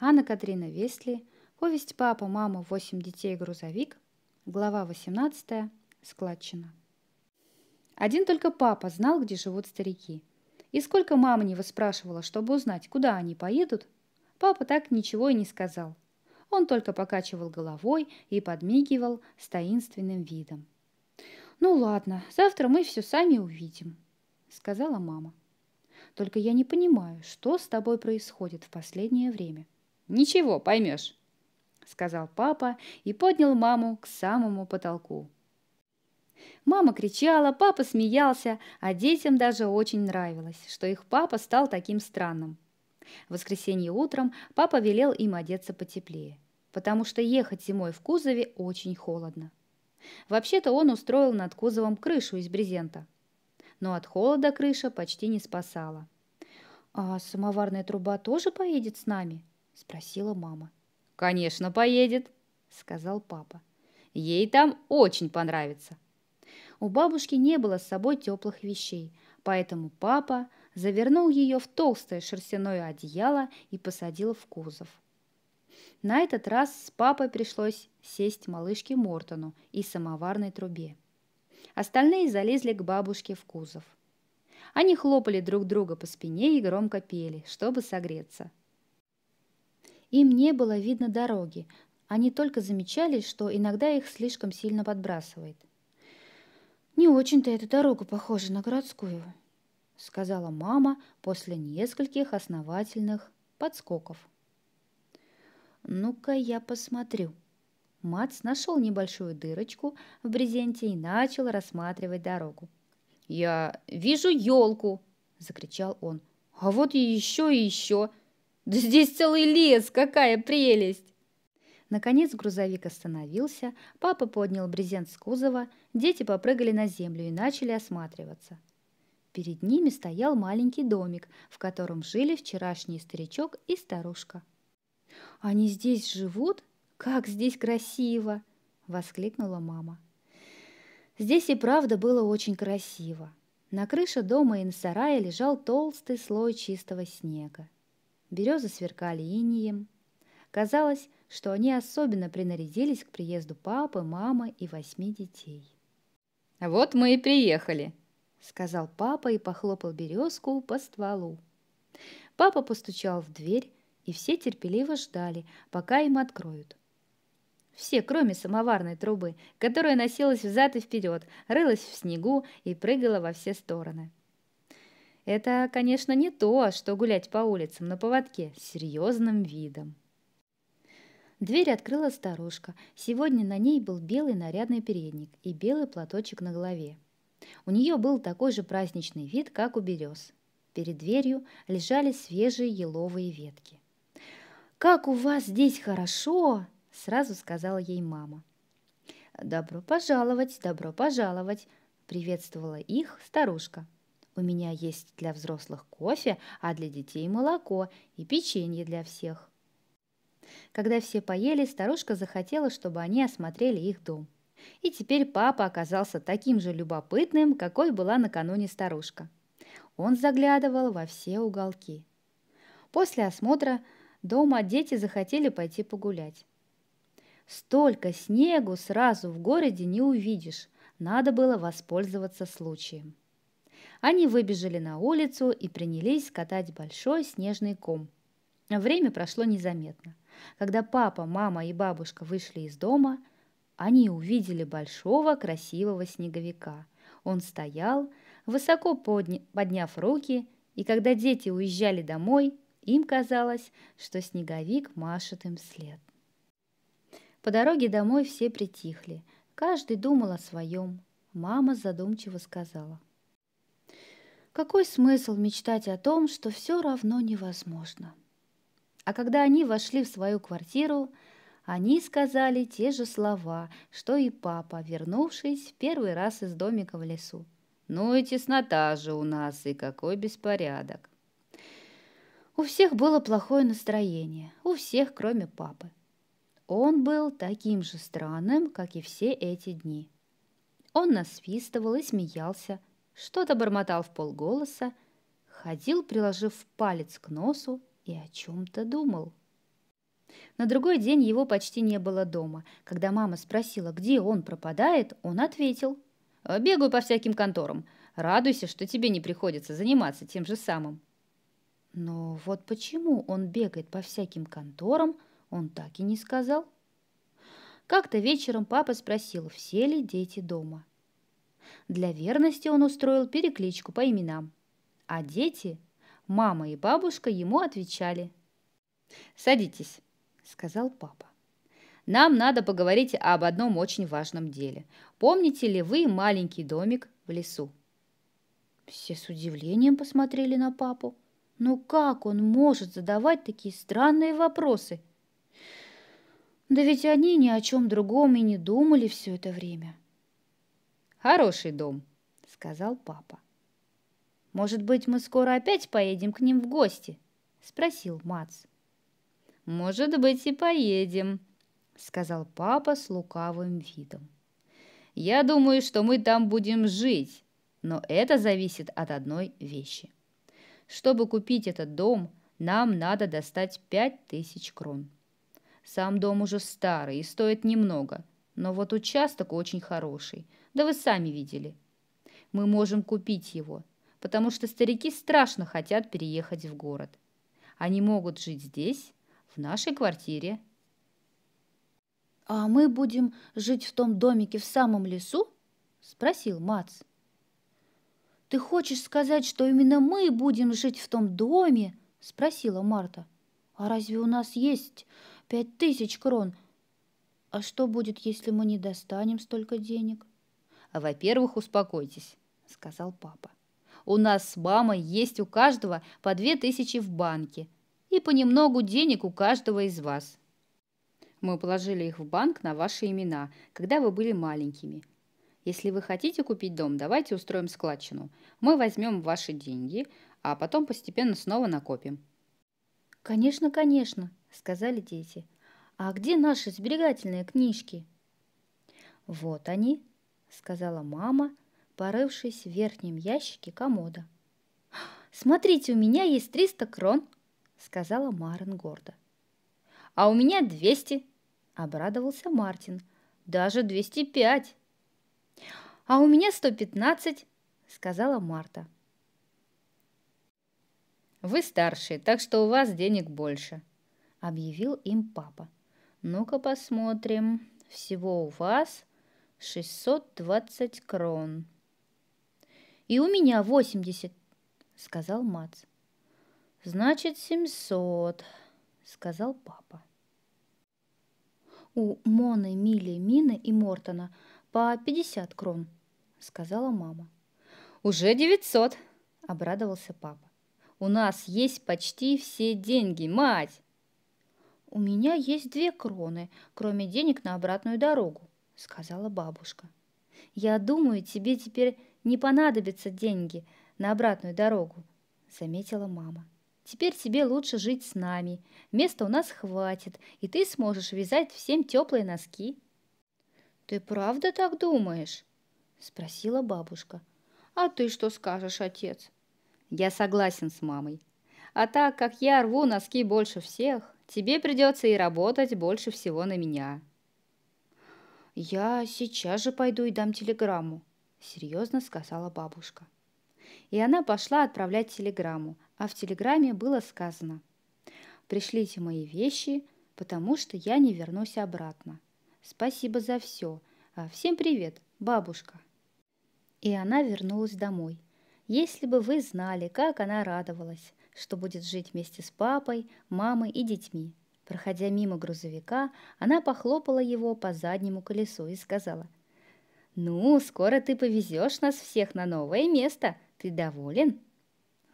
Анна Катрина Весли, повесть «Папа, мама, восемь детей, грузовик», глава 18, складчина. Один только папа знал, где живут старики. И сколько мама не спрашивала, чтобы узнать, куда они поедут, папа так ничего и не сказал. Он только покачивал головой и подмигивал с таинственным видом. «Ну ладно, завтра мы все сами увидим», — сказала мама. «Только я не понимаю, что с тобой происходит в последнее время», — Ничего, поймешь, сказал папа и поднял маму к самому потолку. Мама кричала, папа смеялся, а детям даже очень нравилось, что их папа стал таким странным. В воскресенье утром папа велел им одеться потеплее, потому что ехать зимой в кузове очень холодно. Вообще-то он устроил над кузовом крышу из брезента. Но от холода крыша почти не спасала. «А самоварная труба тоже поедет с нами?» спросила мама. Конечно, поедет, сказал папа. Ей там очень понравится. У бабушки не было с собой теплых вещей, поэтому папа завернул ее в толстое шерстяное одеяло и посадил в кузов. На этот раз с папой пришлось сесть малышке Мортону и самоварной трубе. Остальные залезли к бабушке в кузов. Они хлопали друг друга по спине и громко пели, чтобы согреться – им не было видно дороги, они только замечали, что иногда их слишком сильно подбрасывает. «Не очень-то эта дорога похожа на городскую», — сказала мама после нескольких основательных подскоков. «Ну-ка я посмотрю». Мац нашел небольшую дырочку в брезенте и начал рассматривать дорогу. «Я вижу елку!» – закричал он. «А вот и еще и еще!» Да здесь целый лес, какая прелесть!» Наконец грузовик остановился, папа поднял брезент с кузова, дети попрыгали на землю и начали осматриваться. Перед ними стоял маленький домик, в котором жили вчерашний старичок и старушка. «Они здесь живут? Как здесь красиво!» – воскликнула мама. Здесь и правда было очень красиво. На крыше дома и на сарае лежал толстый слой чистого снега березы сверкали инием. Казалось, что они особенно принарядились к приезду папы, мамы и восьми детей. «Вот мы и приехали», — сказал папа и похлопал березку по стволу. Папа постучал в дверь, и все терпеливо ждали, пока им откроют. Все, кроме самоварной трубы, которая носилась взад и вперед, рылась в снегу и прыгала во все стороны. — это, конечно, не то, что гулять по улицам на поводке с серьезным видом. Дверь открыла старушка. Сегодня на ней был белый нарядный передник и белый платочек на голове. У нее был такой же праздничный вид, как у берез. Перед дверью лежали свежие еловые ветки. «Как у вас здесь хорошо!» – сразу сказала ей мама. «Добро пожаловать, добро пожаловать!» – приветствовала их старушка – у меня есть для взрослых кофе, а для детей молоко и печенье для всех. Когда все поели, старушка захотела, чтобы они осмотрели их дом. И теперь папа оказался таким же любопытным, какой была накануне старушка. Он заглядывал во все уголки. После осмотра дома дети захотели пойти погулять. Столько снегу сразу в городе не увидишь. Надо было воспользоваться случаем. Они выбежали на улицу и принялись катать большой снежный ком. Время прошло незаметно. Когда папа, мама и бабушка вышли из дома, они увидели большого красивого снеговика. Он стоял, высоко подня- подняв руки, и когда дети уезжали домой, им казалось, что снеговик машет им след. По дороге домой все притихли. Каждый думал о своем. Мама задумчиво сказала. Какой смысл мечтать о том, что все равно невозможно? А когда они вошли в свою квартиру, они сказали те же слова, что и папа, вернувшись в первый раз из домика в лесу. «Ну и теснота же у нас, и какой беспорядок!» У всех было плохое настроение, у всех, кроме папы. Он был таким же странным, как и все эти дни. Он насвистывал и смеялся, что-то бормотал в полголоса, ходил, приложив палец к носу и о чем-то думал. На другой день его почти не было дома. Когда мама спросила, где он пропадает, он ответил. «Бегаю по всяким конторам. Радуйся, что тебе не приходится заниматься тем же самым». Но вот почему он бегает по всяким конторам, он так и не сказал. Как-то вечером папа спросил, все ли дети дома. Для верности он устроил перекличку по именам. А дети, мама и бабушка ему отвечали. «Садитесь», — сказал папа. «Нам надо поговорить об одном очень важном деле. Помните ли вы маленький домик в лесу?» Все с удивлением посмотрели на папу. Ну как он может задавать такие странные вопросы? Да ведь они ни о чем другом и не думали все это время. Хороший дом, сказал папа. Может быть, мы скоро опять поедем к ним в гости? спросил Мац. Может быть, и поедем, сказал папа с лукавым видом. Я думаю, что мы там будем жить, но это зависит от одной вещи. Чтобы купить этот дом, нам надо достать пять тысяч крон. Сам дом уже старый и стоит немного, но вот участок очень хороший, да вы сами видели. Мы можем купить его, потому что старики страшно хотят переехать в город. Они могут жить здесь, в нашей квартире. «А мы будем жить в том домике в самом лесу?» – спросил Мац. «Ты хочешь сказать, что именно мы будем жить в том доме?» – спросила Марта. «А разве у нас есть пять тысяч крон? А что будет, если мы не достанем столько денег?» А, во-первых, успокойтесь, сказал папа. У нас с мамой есть у каждого по две тысячи в банке и понемногу денег у каждого из вас. Мы положили их в банк на ваши имена, когда вы были маленькими. Если вы хотите купить дом, давайте устроим складчину. Мы возьмем ваши деньги, а потом постепенно снова накопим. Конечно, конечно, сказали дети. А где наши сберегательные книжки? Вот они, сказала мама, порывшись в верхнем ящике комода. «Смотрите, у меня есть триста крон!» — сказала Марин гордо. «А у меня двести!» — обрадовался Мартин. «Даже двести пять!» «А у меня сто пятнадцать!» — сказала Марта. «Вы старшие, так что у вас денег больше», — объявил им папа. «Ну-ка посмотрим. Всего у вас 620 крон. И у меня 80, сказал Мац. Значит, 700, сказал папа. У Моны, Мили, Мины и Мортона по 50 крон, сказала мама. Уже 900, обрадовался папа. У нас есть почти все деньги, мать. У меня есть две кроны, кроме денег на обратную дорогу, сказала бабушка. «Я думаю, тебе теперь не понадобятся деньги на обратную дорогу», — заметила мама. «Теперь тебе лучше жить с нами. Места у нас хватит, и ты сможешь вязать всем теплые носки». «Ты правда так думаешь?» — спросила бабушка. «А ты что скажешь, отец?» «Я согласен с мамой. А так как я рву носки больше всех, тебе придется и работать больше всего на меня», «Я сейчас же пойду и дам телеграмму», — серьезно сказала бабушка. И она пошла отправлять телеграмму, а в телеграмме было сказано «Пришлите мои вещи, потому что я не вернусь обратно. Спасибо за все. А, всем привет, бабушка». И она вернулась домой. Если бы вы знали, как она радовалась, что будет жить вместе с папой, мамой и детьми – Проходя мимо грузовика, она похлопала его по заднему колесу и сказала, «Ну, скоро ты повезешь нас всех на новое место. Ты доволен?»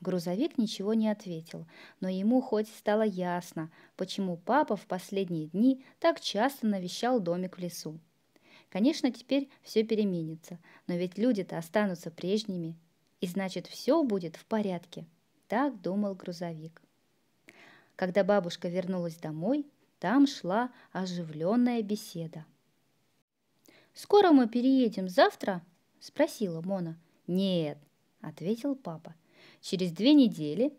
Грузовик ничего не ответил, но ему хоть стало ясно, почему папа в последние дни так часто навещал домик в лесу. Конечно, теперь все переменится, но ведь люди-то останутся прежними, и значит, все будет в порядке. Так думал грузовик. Когда бабушка вернулась домой, там шла оживленная беседа. «Скоро мы переедем завтра?» – спросила Мона. «Нет», – ответил папа. «Через две недели.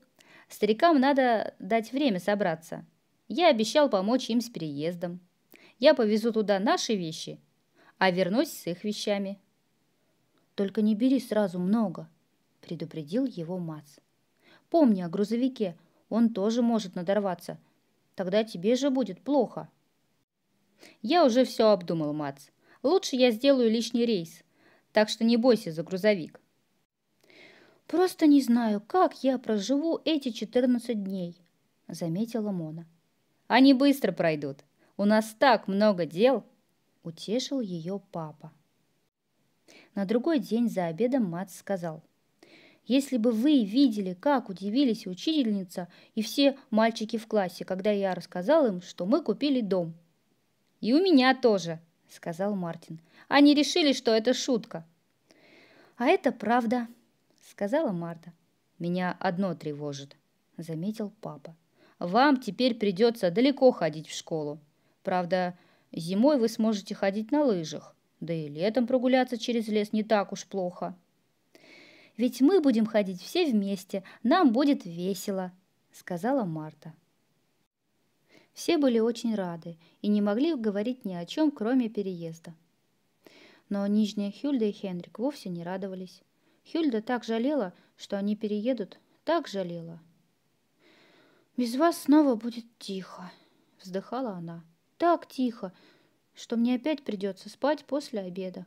Старикам надо дать время собраться. Я обещал помочь им с переездом. Я повезу туда наши вещи, а вернусь с их вещами». «Только не бери сразу много», – предупредил его Мац. «Помни о грузовике – он тоже может надорваться. Тогда тебе же будет плохо. Я уже все обдумал, Мац. Лучше я сделаю лишний рейс. Так что не бойся за грузовик. Просто не знаю, как я проживу эти 14 дней, заметила Мона. Они быстро пройдут. У нас так много дел, утешил ее папа. На другой день за обедом Мац сказал – если бы вы видели, как удивились учительница и все мальчики в классе, когда я рассказал им, что мы купили дом. «И у меня тоже», — сказал Мартин. «Они решили, что это шутка». «А это правда», — сказала Марта. «Меня одно тревожит», — заметил папа. «Вам теперь придется далеко ходить в школу. Правда, зимой вы сможете ходить на лыжах, да и летом прогуляться через лес не так уж плохо» ведь мы будем ходить все вместе, нам будет весело», — сказала Марта. Все были очень рады и не могли говорить ни о чем, кроме переезда. Но Нижняя Хюльда и Хенрик вовсе не радовались. Хюльда так жалела, что они переедут, так жалела. «Без вас снова будет тихо», — вздыхала она. «Так тихо, что мне опять придется спать после обеда».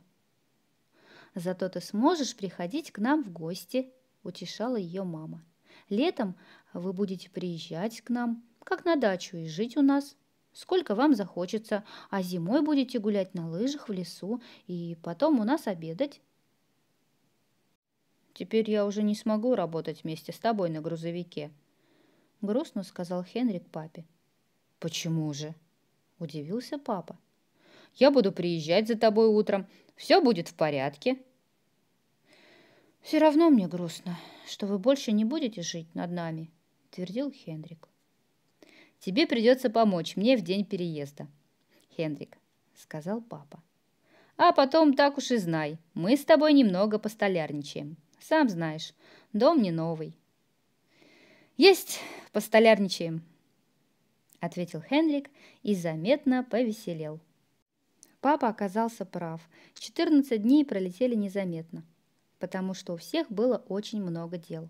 Зато ты сможешь приходить к нам в гости, утешала ее мама. Летом вы будете приезжать к нам, как на дачу, и жить у нас, сколько вам захочется, а зимой будете гулять на лыжах в лесу и потом у нас обедать. Теперь я уже не смогу работать вместе с тобой на грузовике, грустно сказал Хенрик папе. Почему же? удивился папа. Я буду приезжать за тобой утром, все будет в порядке. Все равно мне грустно, что вы больше не будете жить над нами, твердил Хендрик. Тебе придется помочь мне в день переезда, Хендрик, сказал папа. А потом так уж и знай, мы с тобой немного постолярничаем. Сам знаешь, дом не новый. Есть, постолярничаем, ответил Хенрик и заметно повеселел. Папа оказался прав. 14 дней пролетели незаметно, потому что у всех было очень много дел.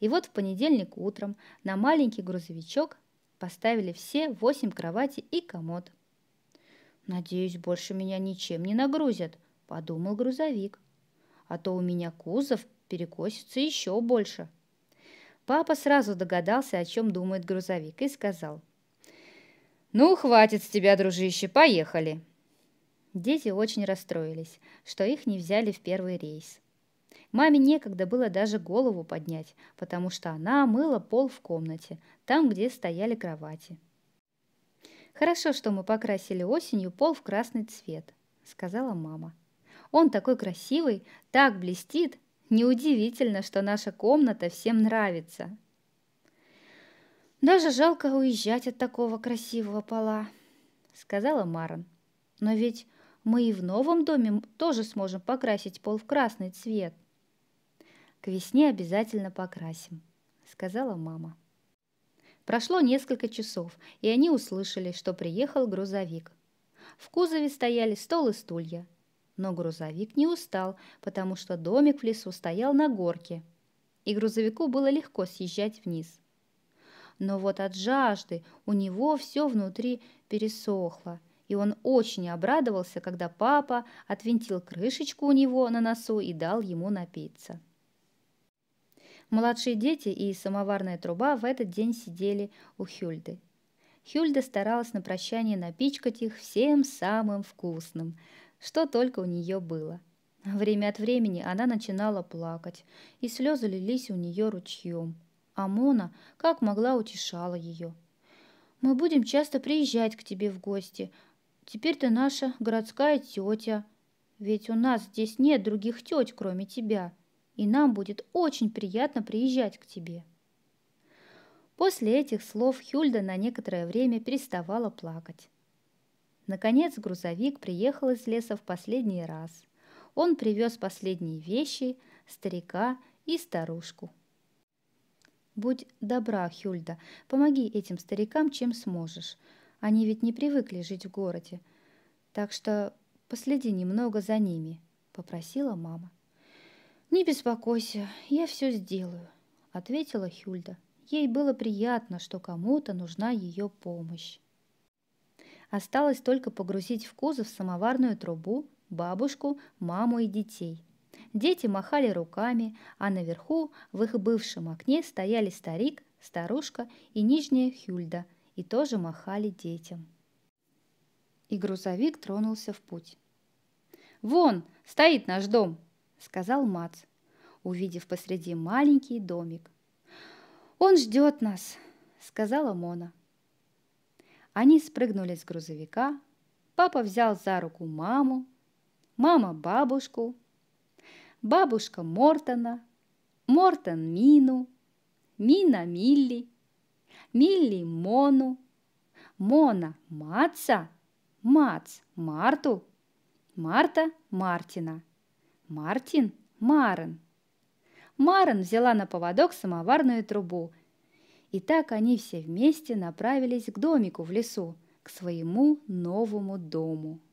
И вот в понедельник утром на маленький грузовичок поставили все восемь кроватей и комод. «Надеюсь, больше меня ничем не нагрузят», – подумал грузовик. «А то у меня кузов перекосится еще больше». Папа сразу догадался, о чем думает грузовик, и сказал. «Ну, хватит с тебя, дружище, поехали. Дети очень расстроились, что их не взяли в первый рейс. Маме некогда было даже голову поднять, потому что она мыла пол в комнате, там, где стояли кровати. «Хорошо, что мы покрасили осенью пол в красный цвет», — сказала мама. «Он такой красивый, так блестит, неудивительно, что наша комната всем нравится». «Даже жалко уезжать от такого красивого пола», — сказала Марон. «Но ведь мы и в новом доме тоже сможем покрасить пол в красный цвет. К весне обязательно покрасим, сказала мама. Прошло несколько часов, и они услышали, что приехал грузовик. В кузове стояли стол и стулья. Но грузовик не устал, потому что домик в лесу стоял на горке, и грузовику было легко съезжать вниз. Но вот от жажды у него все внутри пересохло – и он очень обрадовался, когда папа отвинтил крышечку у него на носу и дал ему напиться. Младшие дети и самоварная труба в этот день сидели у Хюльды. Хюльда старалась на прощание напичкать их всем самым вкусным, что только у нее было. Время от времени она начинала плакать, и слезы лились у нее ручьем. А Мона, как могла, утешала ее. «Мы будем часто приезжать к тебе в гости, Теперь ты наша городская тетя. Ведь у нас здесь нет других теть, кроме тебя, и нам будет очень приятно приезжать к тебе». После этих слов Хюльда на некоторое время переставала плакать. Наконец грузовик приехал из леса в последний раз. Он привез последние вещи, старика и старушку. «Будь добра, Хюльда, помоги этим старикам, чем сможешь. Они ведь не привыкли жить в городе. Так что последи немного за ними», — попросила мама. «Не беспокойся, я все сделаю», — ответила Хюльда. Ей было приятно, что кому-то нужна ее помощь. Осталось только погрузить в кузов самоварную трубу, бабушку, маму и детей. Дети махали руками, а наверху в их бывшем окне стояли старик, старушка и нижняя Хюльда — и тоже махали детям. И грузовик тронулся в путь. «Вон, стоит наш дом!» – сказал Мац, увидев посреди маленький домик. «Он ждет нас!» – сказала Мона. Они спрыгнули с грузовика, папа взял за руку маму, мама – бабушку, бабушка Мортона, Мортон – Мину, Мина – Милли – Мону, Мона Матса, Мац Марту, Марта Мартина, Мартин Марен. Марен взяла на поводок самоварную трубу. И так они все вместе направились к домику в лесу, к своему новому дому.